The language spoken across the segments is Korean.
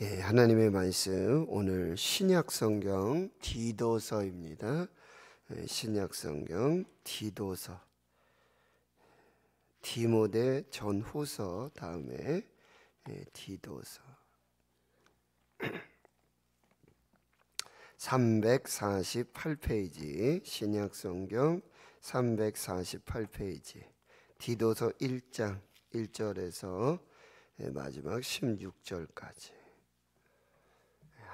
예, 하나님의 말씀 오늘 신약 성경 디도서입니다. 예, 신약 성경 디도서 디모데 전후서 다음에 예, 디도서 348페이지 신약 성경 348페이지 디도서 1장 1절에서 예, 마지막 16절까지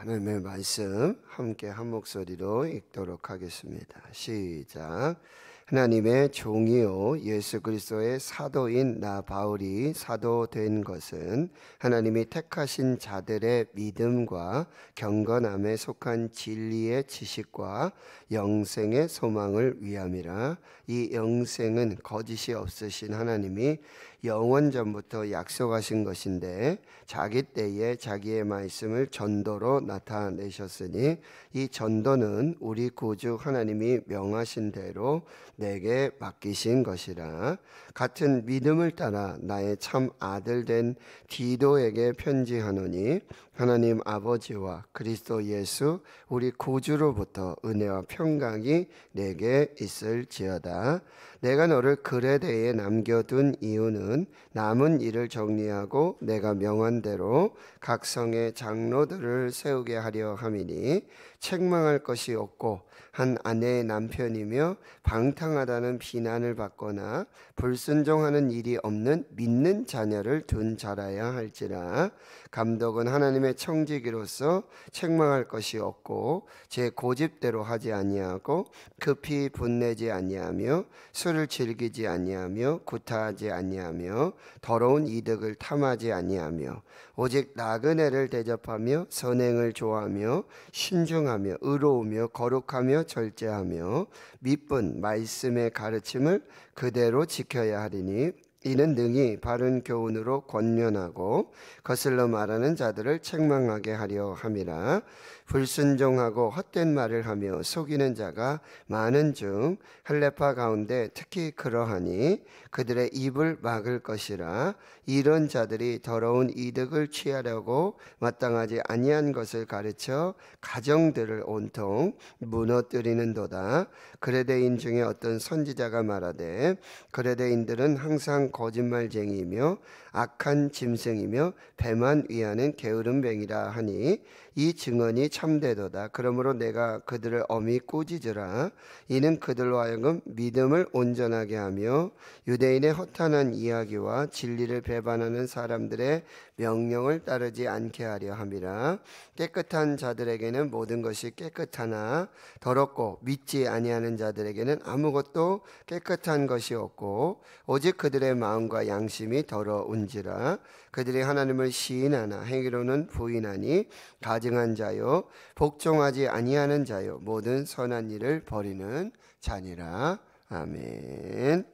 하나님의 말씀 함께 한 목소리로 읽도록 하겠습니다. 시작. 하나님의 종이요 예수 그리스도의 사도인 나 바울이 사도 된 것은 하나님이 택하신 자들의 믿음과 경건함에 속한 진리의 지식과 영생의 소망을 위함이라 이 영생은 거짓이 없으신 하나님이 영원 전부터 약속하신 것인데 자기 때에 자기의 말씀을 전도로 나타내셨으니 이 전도는 우리 구주 하나님이 명하신 대로 내게 맡기신 것이라 같은 믿음을 따라 나의 참 아들 된 디도에게 편지하노니 하나님 아버지와 그리스도 예수 우리 구주로부터 은혜와 평강이 내게 있을지어다. 내가 너를 그레대에 남겨둔 이유는 남은 일을 정리하고 내가 명한대로 각성의 장로들을 세우게 하려 함이니 책망할 것이 없고 한 아내의 남편이며 방탕하다는 비난을 받거나 불순종하는 일이 없는 믿는 자녀를 둔 자라야 할지라 감독은 하나님의 청지기로서 책망할 것이 없고 제 고집대로 하지 아니하고 급히 분내지 아니하며 술을 즐기지 아니하며 구타하지 아니하며 더러운 이득을 탐하지 아니하며 오직 나그네를 대접하며 선행을 좋아하며 신중하 선하며 의로우며 거룩하며 절제하며 미쁜 말씀의 가르침을 그대로 지켜야 하리니 이는 능히 바른 교훈으로 권면하고 거슬러 말하는 자들을 책망하게 하려 함이라 불순종하고 헛된 말을 하며 속이는 자가 많은 중 할례파 가운데 특히 그러하니 그들의 입을 막을 것이라 이런 자들이 더러운 이득을 취하려고 마땅하지 아니한 것을 가르쳐 가정들을 온통 무너뜨리는도다 그레데인 중에 어떤 선지자가 말하되 그레데인들은 항상 거짓말쟁이며 악한 짐승이며 배만 위하는 게으름뱅이라 하니 이 증언이 참되도다. 그러므로 내가 그들을 엄히 꼬지으라 이는 그들로 하여금 믿음을 온전하게 하며 유대인의 허탄한 이야기와 진리를 배반하는 사람들의 명령을 따르지 않게 하려 함이라 깨끗한 자들에게는 모든 것이 깨끗하나 더럽고 믿지 아니하는 자들에게는 아무것도 깨끗한 것이 없고 오직 그들의 마음과 양심이 더러운지라 그들이 하나님을 시인하나 행위로는 부인하니 가증한 자요 복종하지 아니하는 자요 모든 선한 일을 버리는 자니라 아멘.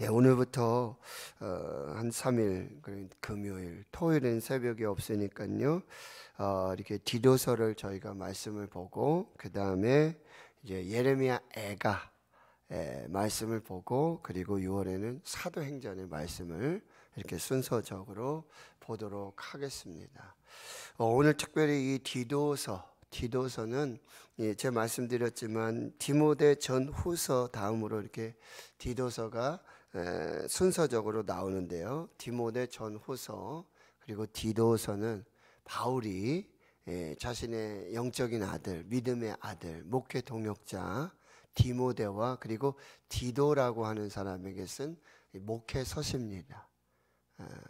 예, 오늘부터 어, 한 3일 금요일 토요일은 새벽이 없으니까요. 어, 이렇게 디도서를 저희가 말씀을 보고 그 다음에 이제 예레미야 애가 예, 말씀을 보고 그리고 6월에는 사도행전의 말씀을 이렇게 순서적으로 보도록 하겠습니다. 어, 오늘 특별히 이 디도서 디도서는 예, 제 말씀드렸지만 디모데 전후서 다음으로 이렇게 디도서가 순서적으로 나오는데요. 디모데 전후서 그리고 디도서는 바울이 자신의 영적인 아들, 믿음의 아들, 목회 동역자 디모데와 그리고 디도라고 하는 사람에게 쓴 목회 서십니다.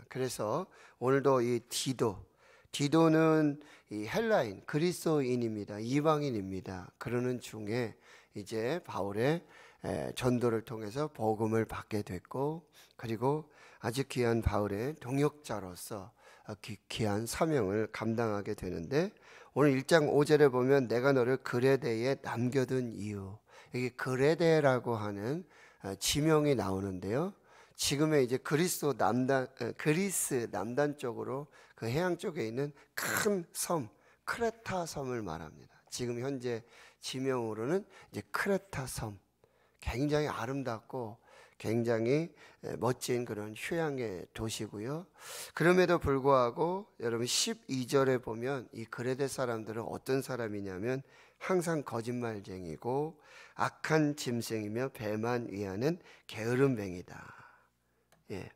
그래서 오늘도 이 디도, 디도는 이 헬라인, 그리스도인입니다. 이방인입니다. 그러는 중에 이제 바울의 전도를 통해서 복음을 받게 됐고 그리고 아주 귀한 바울의 동역자로서 어, 귀한 사명을 감당하게 되는데 오늘 1장 5절에 보면 내가 너를 그레데에 남겨둔 이유 여기 그레데라고 하는 어, 지명이 나오는데요. 지금의 이제 그리스 남단 어, 그리스 남단 쪽으로 그 해양 쪽에 있는 큰 섬 크레타 섬을 말합니다. 지금 현재 지명으로는 이제 크레타 섬 굉장히 아름답고 굉장히 멋진 그런 휴양의 도시고요. 그럼에도 불구하고 여러분 12절에 보면 이 그레데 사람들은 어떤 사람이냐면 항상 거짓말쟁이고 악한 짐승이며 배만 위하는 게으름뱅이다. 예.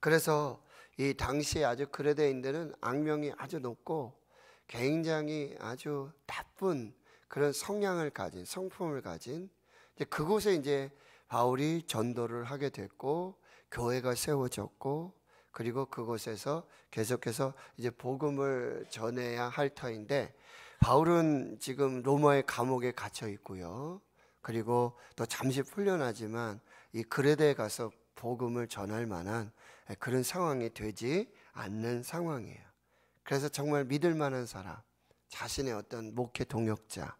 그래서 이 당시 아주 그레데인들은 악명이 아주 높고 굉장히 아주 나쁜 그런 성향을 가진 성품을 가진 이제 그곳에 이제 바울이 전도를 하게 됐고 교회가 세워졌고 그리고 그곳에서 계속해서 이제 복음을 전해야 할 터인데 바울은 지금 로마의 감옥에 갇혀 있고요. 그리고 또 잠시 풀려나지만 이 그레데에 가서 복음을 전할 만한 그런 상황이 되지 않는 상황이에요. 그래서 정말 믿을 만한 사람, 자신의 어떤 목회 동역자,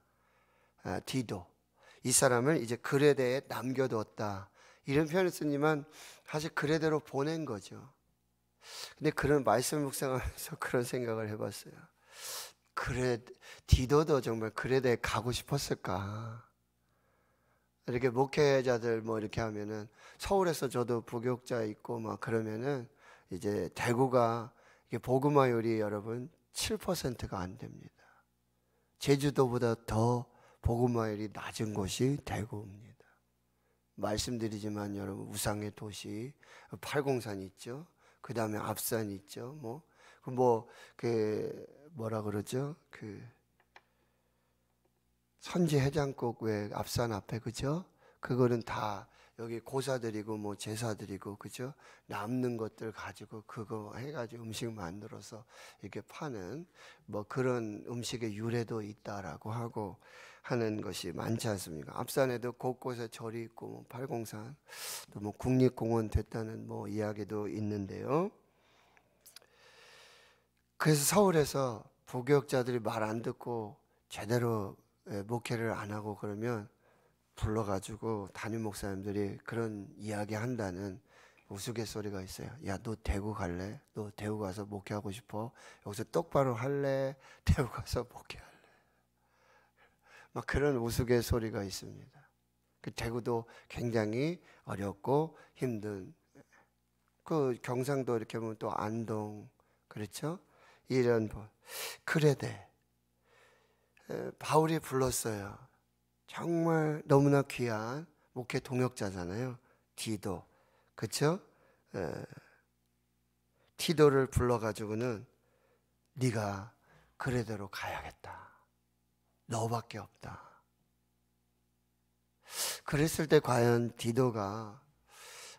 아, 디도 이 사람을 이제 그레대에 남겨두었다. 이런 표현을 쓰지만 사실 그레대로 보낸 거죠. 근데 그런 말씀 을 묵상하면서 그런 생각을 해봤어요. 그래 디도도 정말 그레대에 가고 싶었을까? 이렇게 목회자들 뭐 이렇게 하면은 서울에서 저도 부교자 있고 막 그러면은 이제 대구가 이게 보그마율이 여러분 7%가 안 됩니다. 제주도보다 더 복음화율이 낮은 곳이 대구입니다. 말씀드리지만 여러분 우상의 도시 팔공산 있죠. 그 다음에 압산 있죠. 뭐그뭐그 뭐, 그 뭐라 그러죠? 그 선지 해장국 왜 압산 앞에 그죠? 그거는 다 여기 고사들이고 뭐 제사들이고 그죠? 남는 것들 가지고 그거 해가지고 음식 만들어서 이렇게 파는 뭐 그런 음식의 유래도 있다라고 하고 하는 것이 많지 않습니까? 앞산에도 곳곳에 절이 있고 뭐 팔공산 또뭐 국립공원 됐다는 뭐 이야기도 있는데요. 그래서 서울에서 부교역자들이 말 안 듣고 제대로 예, 목회를 안 하고 그러면 불러가지고 담임 목사님들이 그런 이야기 한다는 우스갯소리가 있어요. 야, 너 대구 갈래? 너 대구 가서 목회하고 싶어? 여기서 똑바로 할래? 대구 가서 목회할래? 막 그런 우스갯소리가 있습니다. 그 대구도 굉장히 어렵고 힘든 그 경상도 이렇게 보면 또 안동 그렇죠? 이런 그래대 바울이 불렀어요. 정말 너무나 귀한 목회 동역자잖아요. 디도 그렇죠? 디도를 불러가지고는 네가 그래대로 가야겠다. 너밖에 없다. 그랬을 때 과연 디도가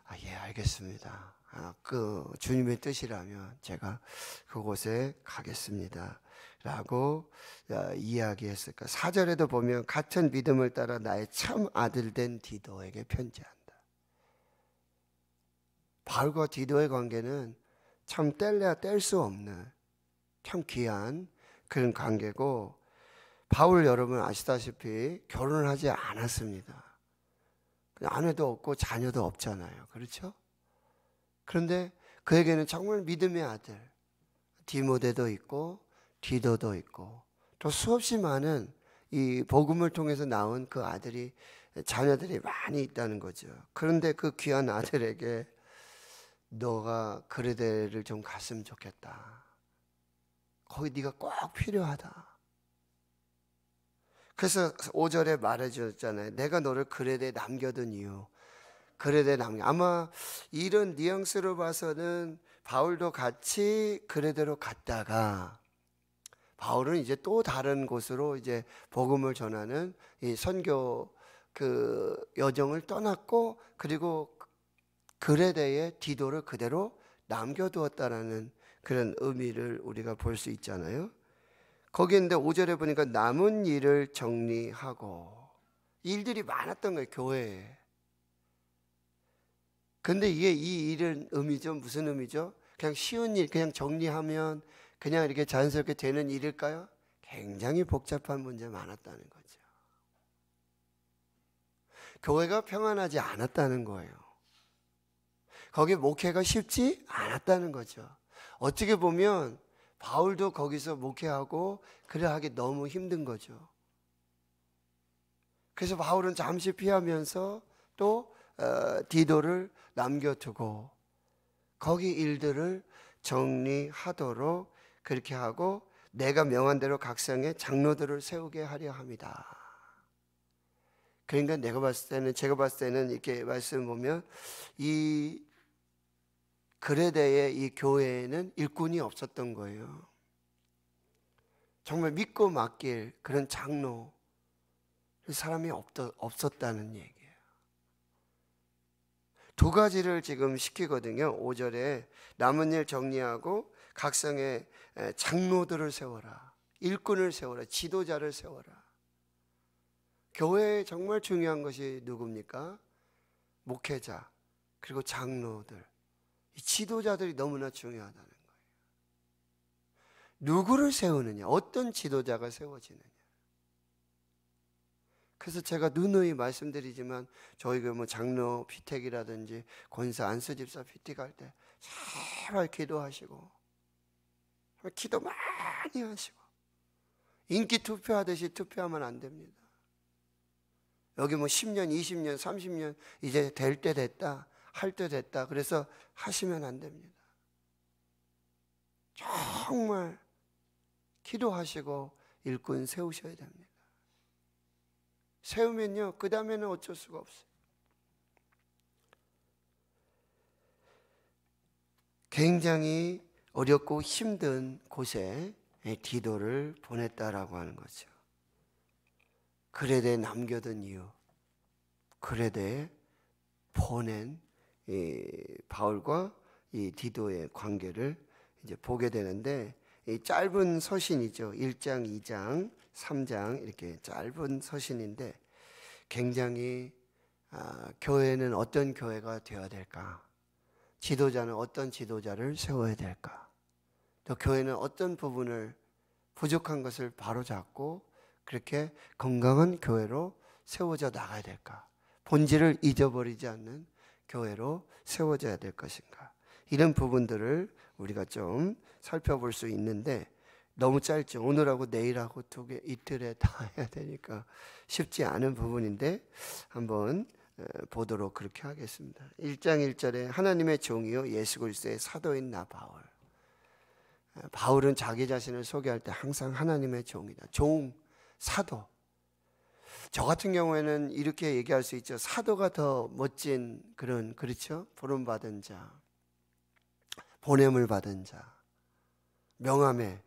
아, 예 알겠습니다. 아, 그 주님의 뜻이라면 제가 그곳에 가겠습니다. 라고 어, 이야기했을까. 사절에도 보면 같은 믿음을 따라 나의 참 아들 된 디도에게 편지한다. 바울과 디도의 관계는 참 뗄래야 뗄 수 없는 참 귀한 그런 관계고 바울 여러분 아시다시피 결혼을 하지 않았습니다. 아내도 없고 자녀도 없잖아요. 그렇죠? 그런데 그에게는 정말 믿음의 아들 디모데도 있고 디도도 있고 또 수없이 많은 이 복음을 통해서 나온 그 아들이 자녀들이 많이 있다는 거죠. 그런데 그 귀한 아들에게 너가 그레데를 좀 갔으면 좋겠다. 거기 네가 꼭 필요하다. 그래서 5절에 말해줬잖아요. 내가 너를 그레데 남겨둔 이유. 그레데 남겨. 아마 이런 뉘앙스로 봐서는 바울도 같이 그레데로 갔다가 바울은 이제 또 다른 곳으로 이제 복음을 전하는 이 선교 그 여정을 떠났고 그리고 그레데의 디도를 그대로 남겨두었다라는 그런 의미를 우리가 볼 수 있잖아요. 거기인데 5절에 보니까 남은 일을 정리하고 일들이 많았던 거예요, 교회에. 근데 이게 이 일은 의미죠? 무슨 의미죠? 그냥 쉬운 일, 그냥 정리하면 그냥 이렇게 자연스럽게 되는 일일까요? 굉장히 복잡한 문제 많았다는 거죠. 교회가 평안하지 않았다는 거예요. 거기 에 목회가 쉽지 않았다는 거죠. 어떻게 보면 바울도 거기서 목회하고 그래하기 너무 힘든 거죠. 그래서 바울은 잠시 피하면서 또 어, 디도를 남겨두고 거기 일들을 정리하도록 그렇게 하고 내가 명한 대로 각성의 장로들을 세우게 하려 합니다. 그러니까 내가 봤을 때는 제가 봤을 때는 이렇게 말씀 보면 이 그레데의 이 교회에는 일꾼이 없었던 거예요. 정말 믿고 맡길 그런 장로 사람이 없었다는 얘기예요. 두 가지를 지금 시키거든요. 5절에 남은 일 정리하고 각성의 장로들을 세워라. 일꾼을 세워라. 지도자를 세워라. 교회에 정말 중요한 것이 누굽니까? 목회자, 그리고 장로들. 지도자들이 너무나 중요하다는 거예요. 누구를 세우느냐, 어떤 지도자가 세워지느냐. 그래서 제가 누누이 말씀드리지만 저희가 그 뭐 장로 피택이라든지 권사 안수집사 피택 할때 제발 기도하시고 기도 많이 하시고 인기 투표하듯이 투표하면 안 됩니다. 여기 뭐 10년, 20년, 30년 이제 될 때 됐다. 할때 됐다. 그래서 하시면 안 됩니다. 정말 기도하시고 일꾼 세우셔야 됩니다. 세우면요, 그 다음에는 어쩔 수가 없어요. 굉장히 어렵고 힘든 곳에 디도를 보냈다라고 하는 거죠. 그레데 남겨둔 이유, 그레데 보낸 이 바울과 이 디도의 관계를 이제 보게 되는데 이 짧은 서신이죠. 1장, 2장, 3장 이렇게 짧은 서신인데 굉장히 아, 교회는 어떤 교회가 되어야 될까? 지도자는 어떤 지도자를 세워야 될까? 또 교회는 어떤 부분을 부족한 것을 바로잡고 그렇게 건강한 교회로 세워져 나가야 될까? 본질을 잊어버리지 않는 교회로 세워져야 될 것인가? 이런 부분들을 우리가 좀 살펴볼 수 있는데 너무 짧죠. 오늘하고 내일하고 두 개 이틀에 다 해야 되니까 쉽지 않은 부분인데 한번 어, 보도록 그렇게 하겠습니다. 1장 1절에 하나님의 종이요 예수 그리스도의 사도인 나 바울. 어, 바울은 자기 자신을 소개할 때 항상 하나님의 종이다. 종, 사도. 저 같은 경우에는 이렇게 얘기할 수 있죠. 사도가 더 멋진 그런 그렇죠? 보름 받은 자. 보냄을 받은 자. 명함에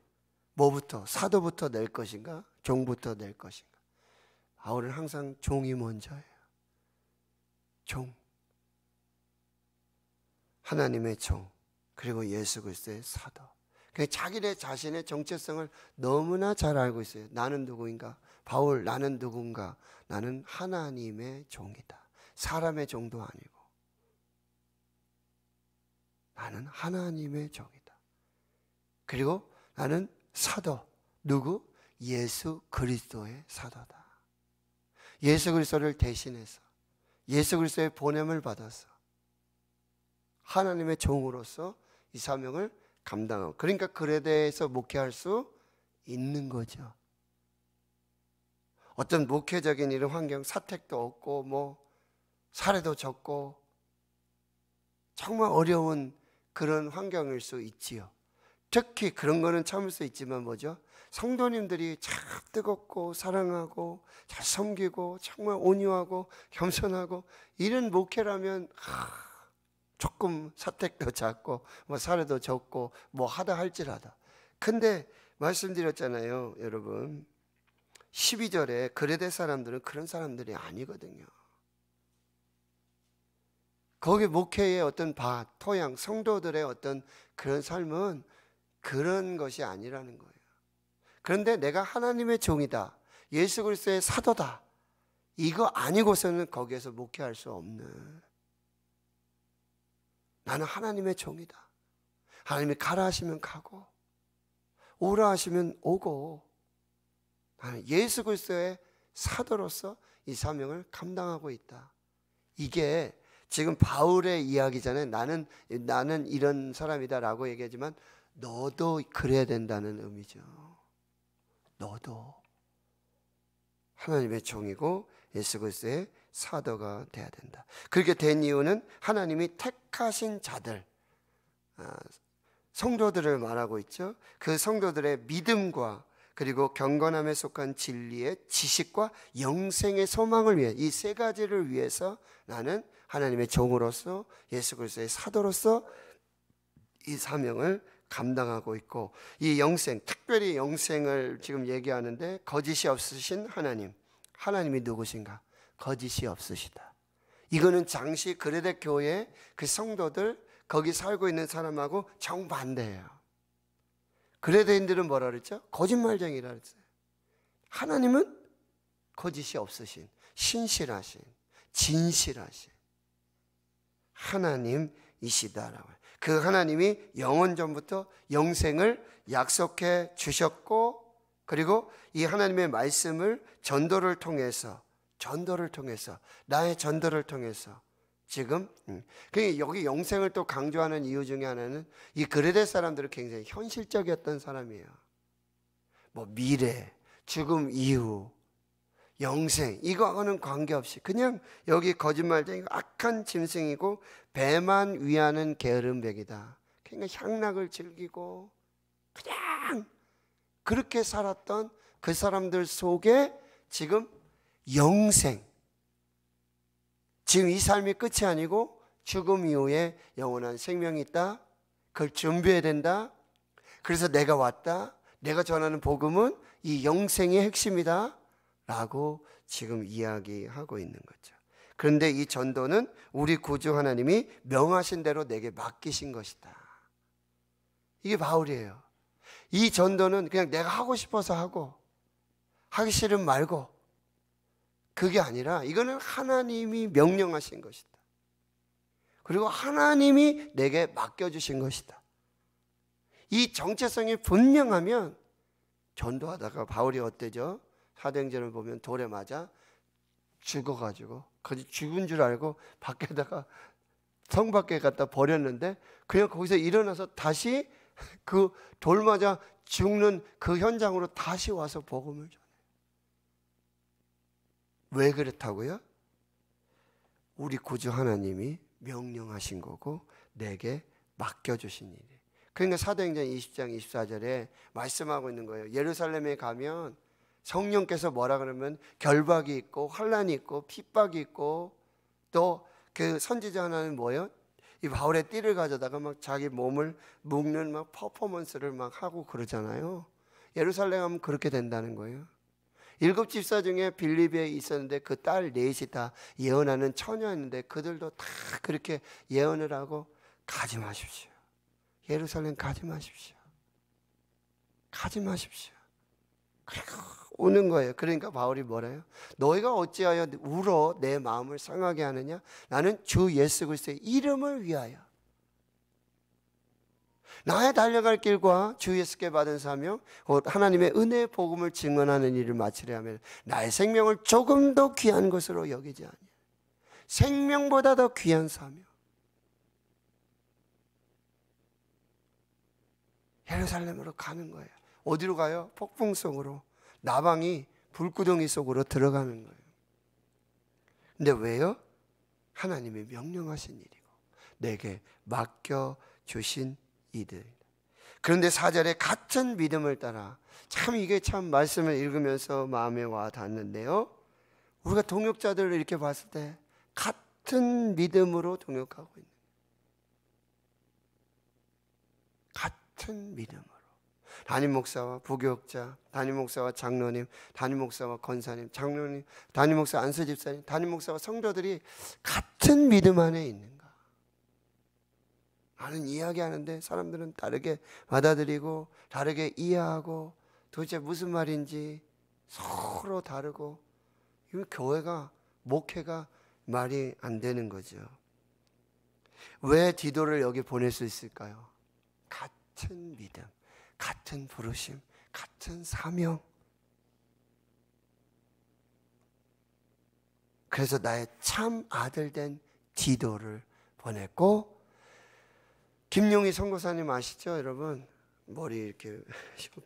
뭐부터 사도부터 낼 것인가? 종부터 낼 것인가? 아우은 항상 종이 먼저예요. 종. 하나님의 종. 그리고 예수 그리스도의 사도. 그 자기네 자신의 정체성을 너무나 잘 알고 있어요. 나는 누구인가? 바울 나는 누군가? 나는 하나님의 종이다. 사람의 종도 아니고 나는 하나님의 종이다. 그리고 나는 사도 누구? 예수 그리스도의 사도다. 예수 그리스도를 대신해서 예수 그리스도의 보냄을 받아서 하나님의 종으로서 이 사명을 감당하고 그러니까 그에대해서 목회할 수 있는 거죠. 어떤 목회적인 이런 환경 사택도 없고 뭐 사례도 적고 정말 어려운 그런 환경일 수 있지요. 특히 그런 거는 참을 수 있지만 뭐죠? 성도님들이 참 뜨겁고 사랑하고 잘 섬기고 정말 온유하고 겸손하고 이런 목회라면 하, 조금 사택도 작고 뭐 사례도 적고 뭐 하다 할지라도 근데 말씀드렸잖아요, 여러분. 12절에 그레데 사람들은 그런 사람들이 아니거든요. 거기 목회의 어떤 밭, 토양, 성도들의 어떤 그런 삶은 그런 것이 아니라는 거예요. 그런데 내가 하나님의 종이다. 예수 그리스도의 사도다. 이거 아니고서는 거기에서 목회할 수 없는 나는 하나님의 종이다. 하나님이 가라 하시면 가고 오라 하시면 오고 나는 예수 그리스도의 사도로서 이 사명을 감당하고 있다. 이게 지금 바울의 이야기잖아요. 나는 나는 이런 사람이다라고 얘기하지만 너도 그래야 된다는 의미죠. 너도 하나님의 종이고 예수 그리스도의 사도가 돼야 된다. 그렇게 된 이유는 하나님이 택하신 자들 아, 성도들을 말하고 있죠. 그 성도들의 믿음과 그리고 경건함에 속한 진리의 지식과 영생의 소망을 위해 이 세 가지를 위해서 나는 하나님의 종으로서 예수 그리스도의 사도로서 이 사명을 감당하고 있고 이 영생 특별히 영생을 지금 얘기하는데 거짓이 없으신 하나님 하나님이 누구신가 거짓이 없으시다 이거는 장시 그레데 교회 그 성도들 거기 살고 있는 사람하고 정반대예요 그레데인들은 뭐라 그랬죠? 거짓말쟁이라 그랬어요. 하나님은 거짓이 없으신, 신실하신, 진실하신 하나님이시다라고. 그 하나님이 영원 전부터 영생을 약속해 주셨고, 그리고 이 하나님의 말씀을 전도를 통해서, 전도를 통해서, 나의 전도를 통해서 지금 음. 그 여기 영생을 또 강조하는 이유 중에 하나는 이 그레데 사람들은 굉장히 현실적이었던 사람이에요. 뭐 미래, 죽음 이후, 영생 이거하고는 관계없이 그냥 여기 거짓말쟁이 악한 짐승이고 배만 위하는 게으름백이다. 그러니까 향락을 즐기고 그냥 그렇게 살았던 그 사람들 속에 지금 영생 지금 이 삶이 끝이 아니고 죽음 이후에 영원한 생명이 있다. 그걸 준비해야 된다. 그래서 내가 왔다. 내가 전하는 복음은 이 영생의 핵심이다. 라고 지금 이야기하고 있는 거죠. 그런데 이 전도는 우리 구주 하나님이 명하신 대로 내게 맡기신 것이다. 이게 바울이에요. 이 전도는 그냥 내가 하고 싶어서 하고, 하기 싫으면 말고, 그게 아니라 이거는 하나님이 명령하신 것이다. 그리고 하나님이 내게 맡겨주신 것이다. 이 정체성이 분명하면 전도하다가 바울이 어때죠? 사도행전을 보면 돌에 맞아 죽어가지고 거기 죽은 줄 알고 밖에다가 성 밖에 갖다 버렸는데 그냥 거기서 일어나서 다시 그 돌 맞아 죽는 그 현장으로 다시 와서 복음을 줘. 왜 그렇다고요? 우리 구주 하나님이 명령하신 거고 내게 맡겨주신 일이에요. 그러니까 사도행전 20장 24절에 말씀하고 있는 거예요. 예루살렘에 가면 성령께서 뭐라 그러면 결박이 있고 환란이 있고 핍박이 있고 또 그 선지자 하나는 뭐예요? 이 바울의 띠를 가져다가 막 자기 몸을 묶는 막 퍼포먼스를 막 하고 그러잖아요. 예루살렘 하면 그렇게 된다는 거예요. 일곱 집사 중에 빌립에 있었는데 그 딸 넷이 다 예언하는 처녀였는데 그들도 다 그렇게 예언을 하고 가지 마십시오. 예루살렘 가지 마십시오. 가지 마십시오. 그리고 오는 거예요. 그러니까 바울이 뭐래요? 너희가 어찌하여 울어 내 마음을 상하게 하느냐? 나는 주 예수 그리스도의 이름을 위하여 나의 달려갈 길과 주 예수께 받은 사명 곧 하나님의 은혜 복음을 증언하는 일을 마치려 하면 나의 생명을 조금 더 귀한 것으로 여기지 않냐. 생명보다 더 귀한 사명 예루살렘으로 가는 거예요 어디로 가요? 폭풍 속으로 나방이 불구덩이 속으로 들어가는 거예요 근데 왜요? 하나님이 명령하신 일이고 내게 맡겨 주신 이들. 그런데 사절에 같은 믿음을 따라 참 이게 참 말씀을 읽으면서 마음에 와 닿는데요. 우리가 동역자들을 이렇게 봤을 때 같은 믿음으로 동역하고 있는 같은 믿음으로 담임 목사와 부교역자, 담임 목사와 장로님, 담임 목사와 건사님, 장로님, 담임 목사 안수 집사님, 담임 목사와 성도들이 같은 믿음 안에 있는 나는 이야기하는데 사람들은 다르게 받아들이고 다르게 이해하고 도대체 무슨 말인지 서로 다르고 이 교회가 목회가 말이 안 되는 거죠. 왜 디도를 여기 보낼 수 있을까요? 같은 믿음, 같은 부르심, 같은 사명. 그래서 나의 참 아들 된 디도를 보냈고 김용희 선교사님 아시죠, 여러분? 머리 이렇게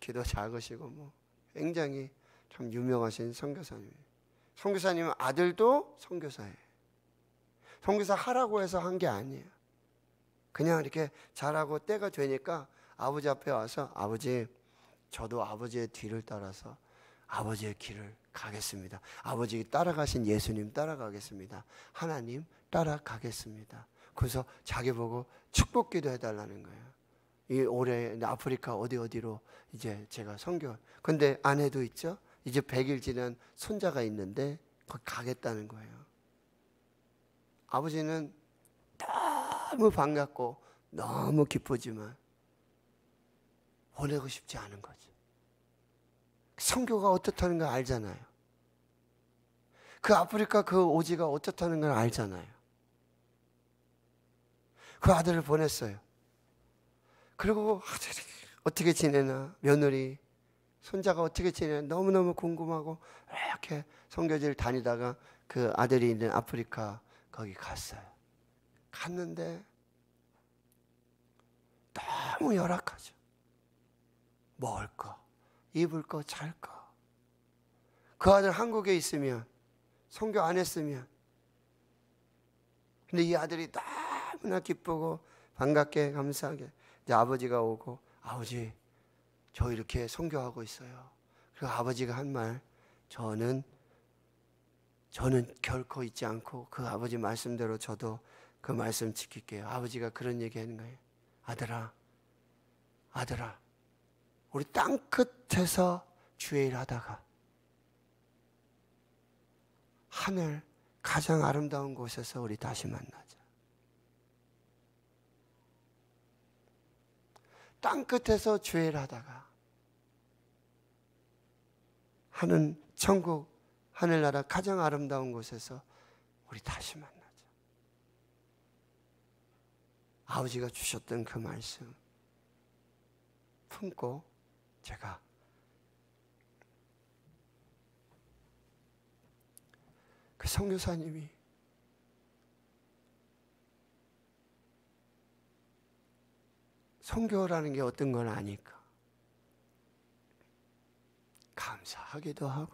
키도 작으시고 뭐 굉장히 참 유명하신 선교사님. 선교사님 아들도 선교사예요. 선교사 하라고 해서 한 게 아니에요. 그냥 이렇게 자라고 때가 되니까 아버지 앞에 와서 아버지 저도 아버지의 뒤를 따라서 아버지의 길을 가겠습니다. 아버지 따라가신 예수님 따라가겠습니다. 하나님 따라가겠습니다. 그래서 자기 보고 축복 기도해달라는 거예요. 이 올해 아프리카 어디 어디로 이제 제가 선교. 근데 아내도 있죠. 이제 100일 지난 손자가 있는데 거기 가겠다는 거예요. 아버지는 너무 반갑고 너무 기쁘지만 보내고 싶지 않은 거죠. 성교가 어떻다는 걸 알잖아요. 그 아프리카 그 오지가 어떻다는 걸 알잖아요. 그 아들을 보냈어요. 그리고 아들이 어떻게 지내나 며느리 손자가 어떻게 지내나 너무너무 궁금하고 이렇게 성교지를 다니다가 그 아들이 있는 아프리카 거기 갔어요. 갔는데 너무 열악하죠. 먹을 거, 입을 거, 잘 거. 그 아들 한국에 있으면 성교 안 했으면 근데 이 아들이 다 너무나 기쁘고 반갑게 감사하게 이제 아버지가 오고 아버지 저 이렇게 성교하고 있어요. 그리고 아버지가 한 말 저는 저는 결코 잊지 않고 그 아버지 말씀대로 저도 그 말씀 지킬게요. 아버지가 그런 얘기 하는 거예요. 아들아, 아들아, 우리 땅 끝에서 주의 일 하다가 하늘 가장 아름다운 곳에서 우리 다시 만나자. 땅끝에서 죄를 하다가 하는 천국 하늘나라 가장 아름다운 곳에서 우리 다시 만나자. 아버지가 주셨던 그 말씀 품고 제가 그 성교사님이 성교라는 게 어떤 건 아니까. 감사하기도 하고.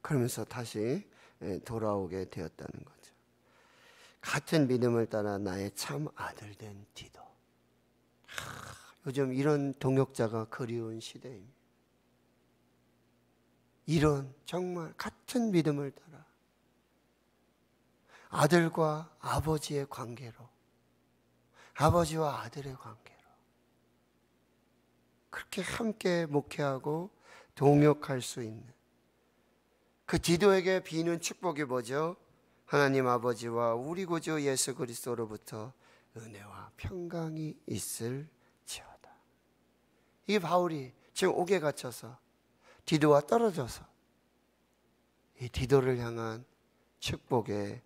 그러면서 다시 예, 돌아오게 되었다는 거죠. 같은 믿음을 따라 나의 참 아들 된 디도. 요즘 이런 동역자가 그리운 시대입니다. 이런 정말 같은 믿음을 따라 아들과 아버지의 관계로, 아버지와 아들의 관계로, 그렇게 함께 목회하고 동역할 수 있는 그 디도에게 비는 축복이 뭐죠? 하나님 아버지와 우리 구주 예수 그리스도로부터 은혜와 평강이 있을지어다. 이 바울이 지금 옥에 갇혀서 디도와 떨어져서 이 디도를 향한 축복의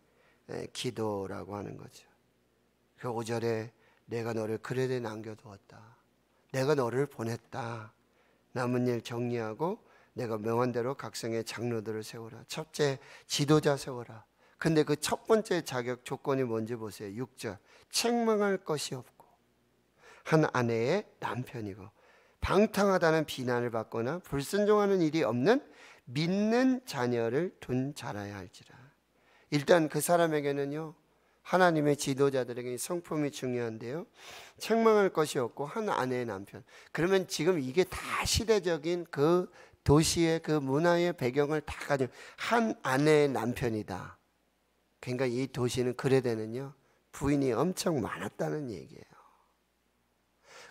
예, 기도라고 하는 거죠. 그 5절에 내가 너를 그릇에 남겨두었다. 내가 너를 보냈다. 남은 일 정리하고 내가 명한대로 각성의 장로들을 세우라. 첫째, 지도자 세워라. 근데 그 첫 번째 자격 조건이 뭔지 보세요. 6절. 책망할 것이 없고, 한 아내의 남편이고, 방탕하다는 비난을 받거나 불순종하는 일이 없는 믿는 자녀를 둔 자라야 할지라. 일단 그 사람에게는요, 하나님의 지도자들에게 성품이 중요한데요. 책망할 것이 없고 한 아내의 남편. 그러면 지금 이게 다 시대적인 그 도시의 그 문화의 배경을 다 가진 지한 아내의 남편이다. 그러니까 이 도시는 그래되는요. 부인이 엄청 많았다는 얘기예요.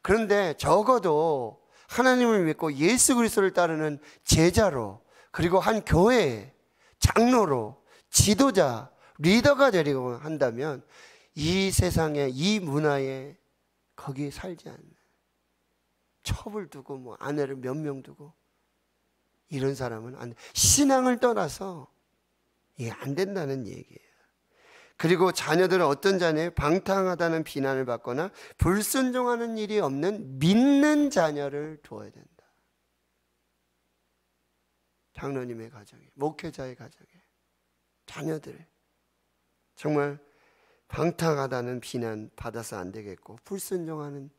그런데 적어도 하나님을 믿고 예수 그리스도를 따르는 제자로 그리고 한 교회 장로로 지도자, 리더가 되려고 한다면 이 세상에, 이 문화에 거기 에 살지 않는 첩을 두고 뭐 아내를 몇 명 두고 이런 사람은 안 신앙을 떠나서 이게 안 된다는 얘기예요. 그리고 자녀들은 어떤 자녀 에 방탕하다는 비난을 받거나 불순종하는 일이 없는 믿는 자녀를 두어야 된다. 장로님의 가정에, 목회자의 가정에. 자녀들 정말 방탕하다는 비난 받아서 안 되겠고 불순종하는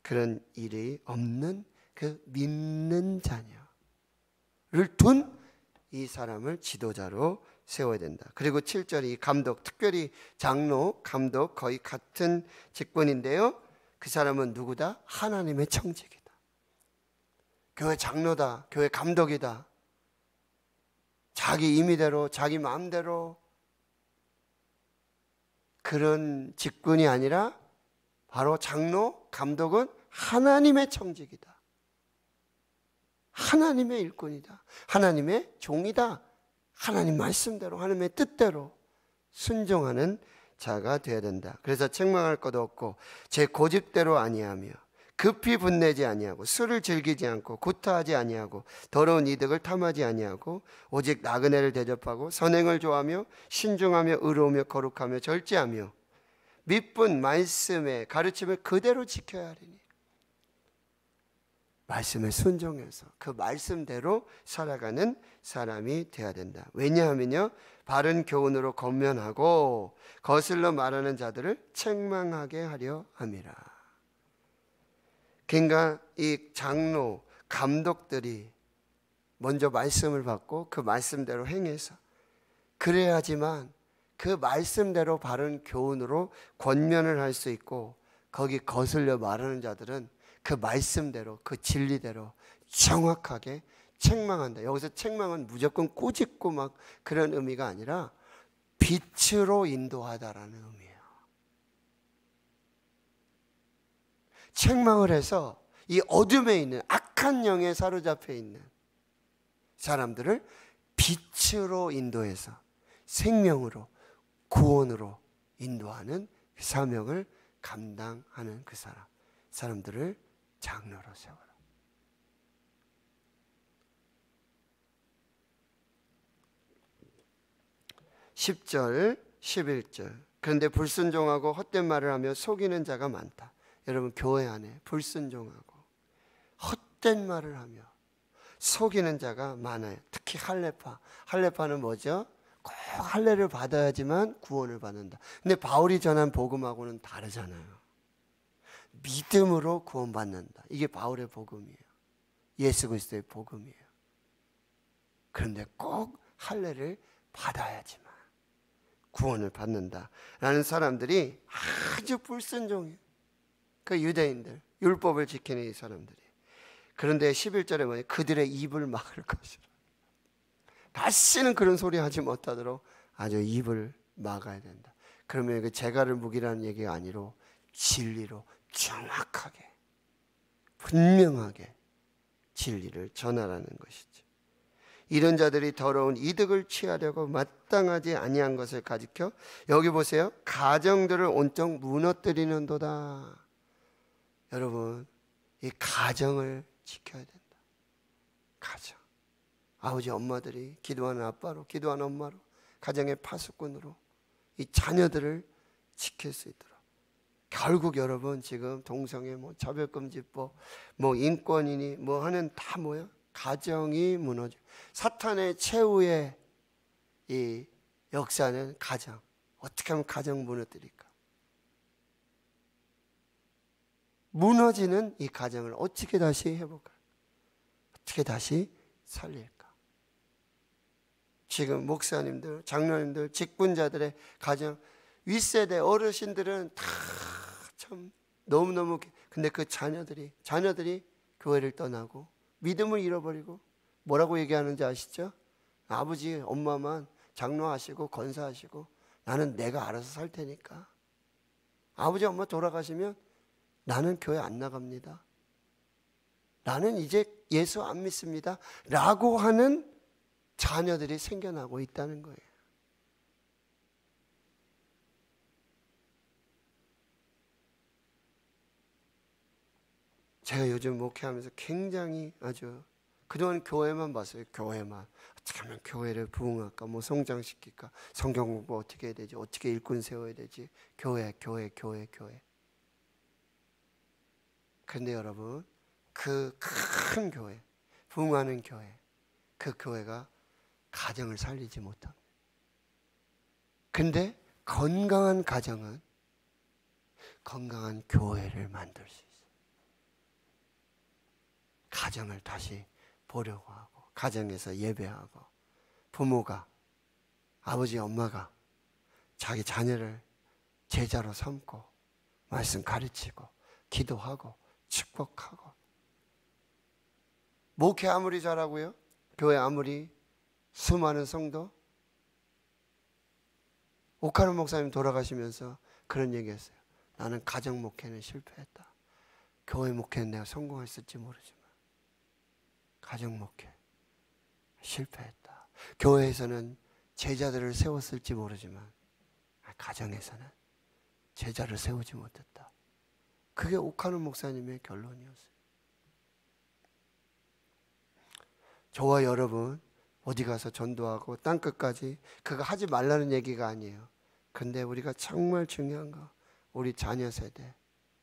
그런 일이 없는 그 믿는 자녀를 둔 이 사람을 지도자로 세워야 된다. 그리고 7절이 감독, 특별히 장로, 감독 거의 같은 직분인데요. 그 사람은 누구다? 하나님의 청직이다. 교회 장로다, 교회 감독이다. 자기 임의대로, 자기 마음대로 그런 직군이 아니라 바로 장로, 감독은 하나님의 청직이다. 하나님의 일꾼이다. 하나님의 종이다. 하나님 말씀대로, 하나님의 뜻대로 순종하는 자가 되어야 된다. 그래서 책망할 것도 없고 제 고집대로 아니하며 급히 분내지 아니하고 술을 즐기지 않고 구타하지 아니하고 더러운 이득을 탐하지 아니하고 오직 나그네를 대접하고 선행을 좋아하며 신중하며 의로우며 거룩하며 절제하며 밑분 말씀의 가르침을 그대로 지켜야 하리니 말씀에 순종해서 그 말씀대로 살아가는 사람이 되어야 된다. 왜냐하면요. 바른 교훈으로 건면하고 거슬러 말하는 자들을 책망하게 하려 함이라. 그러니까 이 장로, 감독들이 먼저 말씀을 받고 그 말씀대로 행해서 그래야지만 그 말씀대로 바른 교훈으로 권면을 할 수 있고 거기 거슬려 말하는 자들은 그 말씀대로 그 진리대로 정확하게 책망한다. 여기서 책망은 무조건 꾸짖고막 그런 의미가 아니라 빛으로 인도하다라는 의미. 책망을 해서 이 어둠에 있는 악한 영에 사로잡혀 있는 사람들을 빛으로 인도해서 생명으로 구원으로 인도하는 그 사명을 감당하는 그 사람 사람들을 장로로 세워라. 1 0절1 1절 그런데 불순종하고 헛된 말을 하며 속이는 자가 많다. 여러분 교회 안에 불순종하고 헛된 말을 하며 속이는 자가 많아요. 특히 할례파. 할례파는 뭐죠? 꼭 할례를 받아야지만 구원을 받는다. 근데 바울이 전한 복음하고는 다르잖아요. 믿음으로 구원받는다. 이게 바울의 복음이에요. 예수 그리스도의 복음이에요. 그런데 꼭 할례를 받아야지만 구원을 받는다라는 사람들이 아주 불순종해요. 그 유대인들, 율법을 지키는 이 사람들이. 그런데 11절에 뭐냐? 그들의 입을 막을 것이라. 다시는 그런 소리 하지 못하도록 아주 입을 막아야 된다. 그러면 그 재가를 무기라는 얘기가 아니로 진리로 정확하게 분명하게 진리를 전하라는 것이죠. 이런 자들이 더러운 이득을 취하려고 마땅하지 아니한 것을 가지켜 여기 보세요. 가정들을 온통 무너뜨리는도다. 여러분, 이 가정을 지켜야 된다. 가정. 아버지, 엄마들이 기도하는 아빠로, 기도하는 엄마로, 가정의 파수꾼으로 이 자녀들을 지킬 수 있도록. 결국 여러분 지금 동성애 뭐 차별금지법 뭐 인권이니 뭐 하는 다 뭐야 가정이 무너져 사탄의 최후의 이 역사는 가정 어떻게 하면 가정 무너뜨릴까 무너지는 이 가정을 어떻게 다시 해볼까? 어떻게 다시 살릴까? 지금 목사님들, 장로님들, 직분자들의 가정, 윗세대 어르신들은 다 참 너무너무 근데 그 자녀들이 자녀들이 교회를 떠나고 믿음을 잃어버리고 뭐라고 얘기하는지 아시죠? 아버지, 엄마만 장로하시고 건사하시고 나는 내가 알아서 살 테니까. 아버지, 엄마 돌아가시면 나는 교회 안 나갑니다. 나는 이제 예수 안 믿습니다. 라고 하는 자녀들이 생겨나고 있다는 거예요. 제가 요즘 목회하면서 굉장히 아주 그동안 교회만 봤어요. 교회만. 참 교회를 부흥할까, 뭐 성장시킬까, 성경 공부 어떻게 해야 되지, 어떻게 일꾼 세워야 되지, 교회, 교회, 교회, 교회. 근데 여러분 그 큰 교회 부흥하는 교회 그 교회가 가정을 살리지 못합니다. 근데 건강한 가정은 건강한 교회를 만들 수 있어요. 가정을 다시 보려고 하고 가정에서 예배하고 부모가 아버지 엄마가 자기 자녀를 제자로 삼고 말씀 가르치고 기도하고 축복하고 목회 아무리 잘하고요. 교회 아무리 수많은 성도 오카르 목사님 돌아가시면서 그런 얘기했어요. 나는 가정 목회는 실패했다. 교회 목회는 내가 성공했을지 모르지만 가정 목회 실패했다. 교회에서는 제자들을 세웠을지 모르지만 아, 가정에서는 제자를 세우지 못했다. 그게 오카노 목사님의 결론이었어요. 저와 여러분 어디 가서 전도하고 땅 끝까지 그거 하지 말라는 얘기가 아니에요. 근데 우리가 정말 중요한 거 우리 자녀 세대,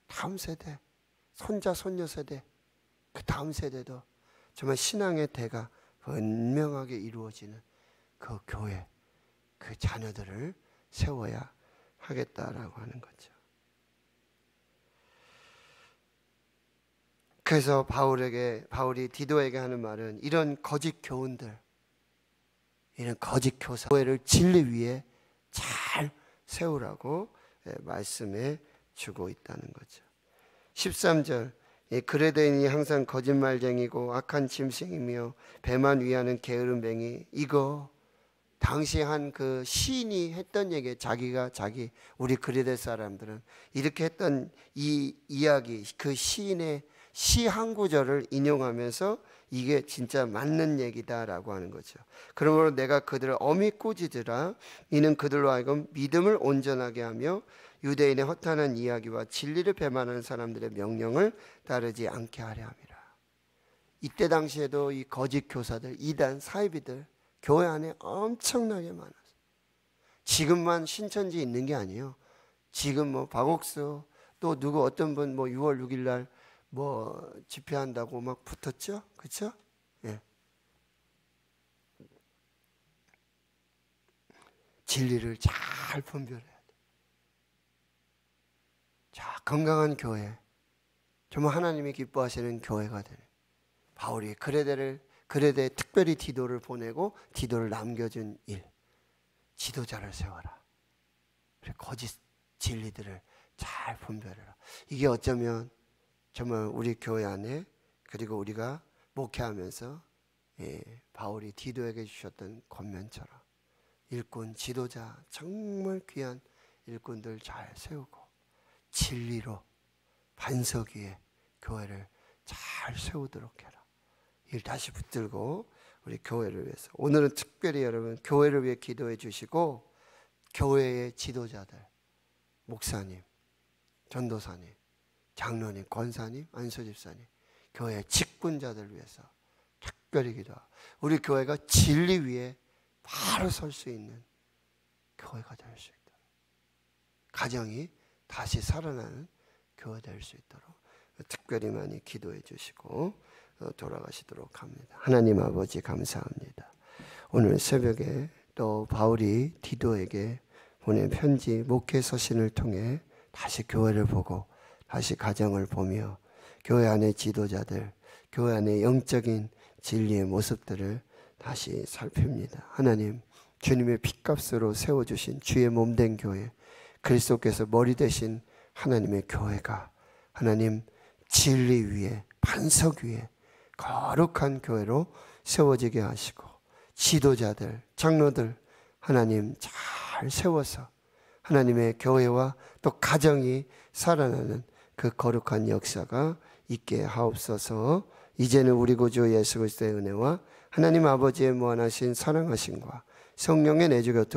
다음 세대, 손자 손녀 세대, 그 다음 세대도 정말 신앙의 대가 분명하게 이루어지는 그 교회, 그 자녀들을 세워야 하겠다라고 하는 거죠. 그래서 바울에게 바울이 디도에게 하는 말은 이런 거짓 교훈들 이런 거짓 교사 교회를 진리 위에 잘 세우라고 예, 말씀해 주고 있다는 거죠. 13절 그레데인이 항상 거짓말쟁이고 악한 짐승이며 배만 위하는 게으름뱅이 이거 당시 한그 시인이 했던 얘기 자기가 자기 우리 그레데 사람들은 이렇게 했던 이 이야기 그 시인의 시한 구절을 인용하면서 이게 진짜 맞는 얘기다라고 하는 거죠. 그러므로 내가 그들을 엄히 꾸짖으라 이는 그들로 하여금 믿음을 온전하게 하며 유대인의 허탄한 이야기와 진리를 배만하는 사람들의 명령을 따르지 않게 하려 함이라. 이때 당시에도 이 거짓 교사들, 이단 사이비들 교회 안에 엄청나게 많았어 지금만 신천지 있는 게 아니에요. 지금 뭐 박옥수 또 누구 어떤 분 뭐 6월 6일 날뭐 집회한다고 막 붙었죠? 그렇죠? 예. 진리를 잘 분별해야 돼. 자, 건강한 교회. 정말 하나님이 기뻐하시는 교회가 되는. 바울이 그레데를 그레데 특별히 디도를 보내고 디도를 남겨준 일. 지도자를 세워라. 거짓 진리들을 잘 분별해라. 이게 어쩌면 정말 우리 교회 안에 그리고 우리가 목회하면서 예, 바울이 디도에게 주셨던 권면처럼 일꾼 지도자 정말 귀한 일꾼들 잘 세우고 진리로 반석 위에 교회를 잘 세우도록 해라. 일 다시 붙들고 우리 교회를 위해서 오늘은 특별히 여러분 교회를 위해 기도해 주시고 교회의 지도자들 목사님 전도사님 장로님, 권사님, 안수집사님, 교회 직분자들 위해서 특별히 기도. 우리 교회가 진리 위에 바로 설 수 있는 교회가 될 수 있도록 가정이 다시 살아나는 교회 될수 있도록 특별히 많이 기도해 주시고 어, 돌아가시도록 합니다. 하나님 아버지 감사합니다. 오늘 새벽에 또 바울이 디도에게 보낸 편지 목회 서신을 통해 다시 교회를 보고 다시 가정을 보며 교회 안의 지도자들, 교회 안의 영적인 진리의 모습들을 다시 살핍니다. 하나님, 주님의 핏값으로 세워주신 주의 몸된 교회, 그리스도께서 머리 대신 하나님의 교회가 하나님 진리 위에 반석 위에 거룩한 교회로 세워지게 하시고 지도자들, 장로들 하나님 잘 세워서 하나님의 교회와 또 가정이 살아나는 그 거룩한 역사가 있게 하옵소서. 이제는 우리 구주 예수 그리스도의 은혜와 하나님 아버지의 무한하신 사랑하심과 성령의 내주 교통